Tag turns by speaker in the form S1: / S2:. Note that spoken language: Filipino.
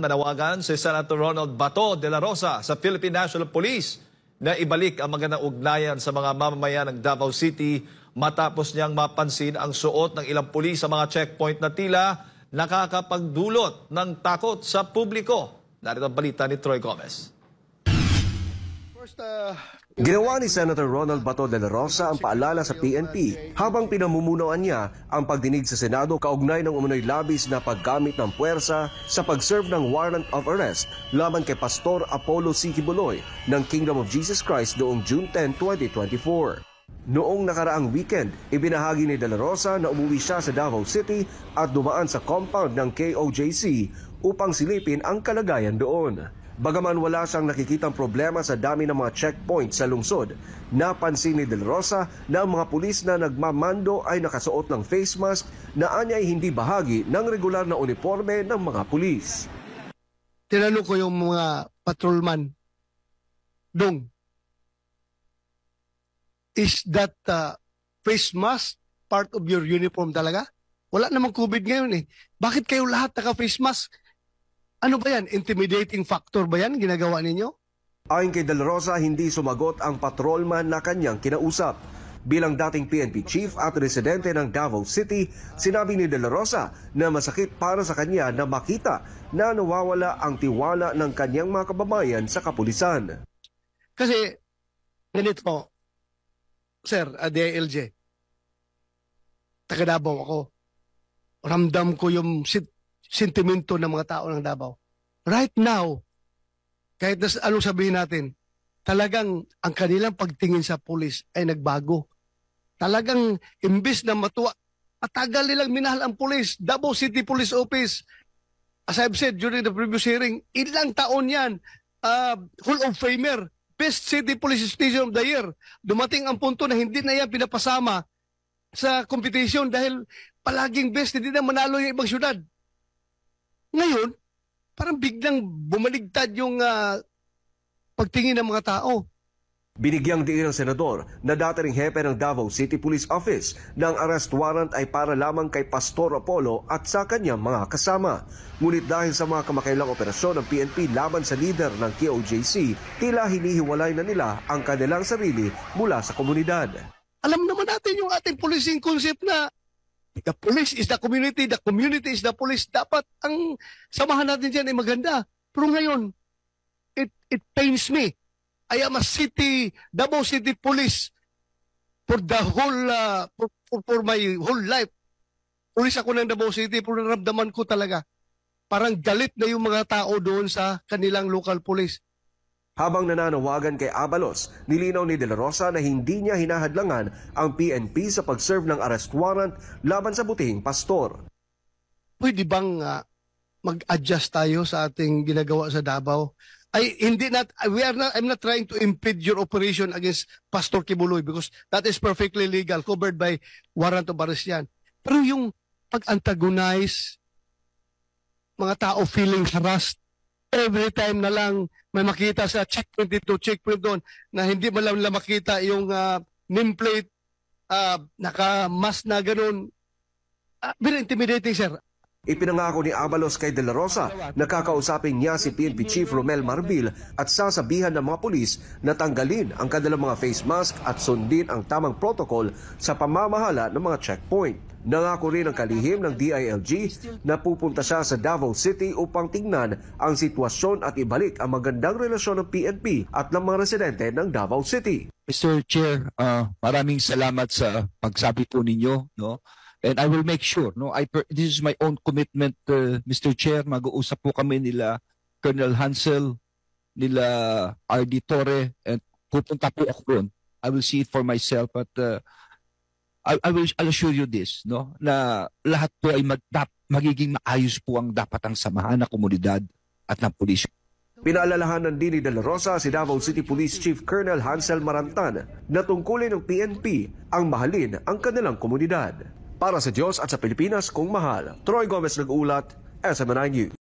S1: nanawagan si Senator Ronald Bato de la Rosa sa Philippine National Police na ibalik ang magandang ugnayan sa mga mamamayan ng Davao City matapos niyang mapansin ang suot ng ilang pulis sa mga checkpoint na tila nakakapagdulot ng takot sa publiko. Narito ang balita ni Troy Gomez. Uh, Ginawa ni Senator Ronald Bato de la Rosa ang paalala sa PNP habang pinamumunuan niya ang pagdinig sa Senado kaugnay ng umano'y labis na paggamit ng puwersa sa pag-serve ng warrant of arrest laban kay Pastor Apollo C. Kibuloy ng Kingdom of Jesus Christ noong June 10, 2024. Noong nakaraang weekend, ibinahagi ni De La Rosa na umuwi siya sa Davao City at dumaan sa compound ng KOJC upang silipin ang kalagayan doon. Bagaman wala siyang nakikitang problema sa dami ng mga checkpoint sa lungsod, napansin ni Del Rosa na ang mga pulis na nagmamando ay nakasuot ng face mask na anya ay hindi bahagi ng regular na uniforme ng mga pulis.
S2: Tinanong ko yung mga patrolman, Dong, is that uh, face mask part of your uniform talaga? Wala namang COVID ngayon eh. Bakit kayo lahat naka-face mask? Ano ba yan? Intimidating factor ba yan ginagawa ninyo?
S1: Ayon kay De Rosa, hindi sumagot ang patrolman na kanyang kinausap. Bilang dating PNP chief at residente ng Davao City, sinabi ni De Rosa na masakit para sa kanya na makita na nawawala ang tiwala ng kanyang mga kababayan sa kapulisan.
S2: Kasi ganito po, Sir, ah, DILJ, taga Davao ako. Ramdam ko yung sit sentimento ng mga tao ng Davao. Right now, kahit nas, anong sabihin natin, talagang ang kanilang pagtingin sa pulis ay nagbago. Talagang imbis na matuwa, patagal nilang minahal ang pulis, Davao City Police Office. As I've said during the previous hearing, ilang taon yan, uh, Hall of Famer, Best City Police Station of the Year. Dumating ang punto na hindi na yan pinapasama sa competition dahil palaging best, hindi na manalo yung ibang syudad. Ngayon, parang
S1: biglang bumaligtad yung uh, pagtingin ng mga tao. Binigyang diin ng senador na dating hepe ng Davao City Police Office na arrest warrant ay para lamang kay Pastor Apollo at sa kanyang mga kasama. Ngunit dahil sa mga kamakailang operasyon ng PNP laban sa leader ng KOJC, tila hinihiwalay na nila ang kanilang sarili mula sa komunidad.
S2: Alam naman natin yung ating policing concept na The police is the community, the community is the police. Dapat ang samahan natin diyan ay maganda. Pero ngayon, it, it pains me. I am a city, Davao City Police for the whole, uh, for, for, for my whole life. Police ako ng Davao City, pero naramdaman ko talaga. Parang galit na yung mga
S1: tao doon sa kanilang local police. Habang nananawagan kay Abalos, nilinaw ni De La Rosa na hindi niya hinahadlangan ang PNP sa pag-serve ng arrest warrant laban sa butihing pastor.
S2: Pwede bang uh, mag-adjust tayo sa ating ginagawa sa Davao? I hindi not we are not I'm not trying to impede your operation against Pastor Kibuloy because that is perfectly legal covered by warrant of arrest yan. Pero yung pag-antagonize mga tao feeling harassed every time na lang may makita sa checkpoint dito, checkpoint doon, na hindi mo lang makita yung uh, nameplate, uh, ah, naka-mask na ganun.
S1: Uh, very intimidating, sir. Ipinangako ni Avalos kay De La Rosa na kakausapin niya si PNP Chief Romel Marbil at sasabihan ng mga pulis na tanggalin ang kanilang mga face mask at sundin ang tamang protocol sa pamamahala ng mga checkpoint. Nangako rin ang kalihim ng DILG na pupunta siya sa Davao City upang tingnan ang sitwasyon at ibalik ang magandang relasyon ng PNP at ng mga residente ng Davao City. Mr. Chair, uh, maraming salamat sa pagsabi po ninyo, no? And I will make sure, no? I this is my own commitment, uh, Mr. Chair, mag-uusap po kami nila Colonel Hansel, nila RD Torre, and pupunta po ako doon. I will see it for myself at uh, I, I will I'll assure you this no na lahat po ay mag, dap, magiging maayos po ang dapat ang samahan ng komunidad at ng pulis. Pinaalalahanan din ni De La Rosa si Davao City Police Chief Colonel Hansel Marantan na tungkulin ng PNP ang mahalin ang kanilang komunidad. Para sa Diyos at sa Pilipinas kong mahal, Troy Gomez nag-uulat, SMNI News.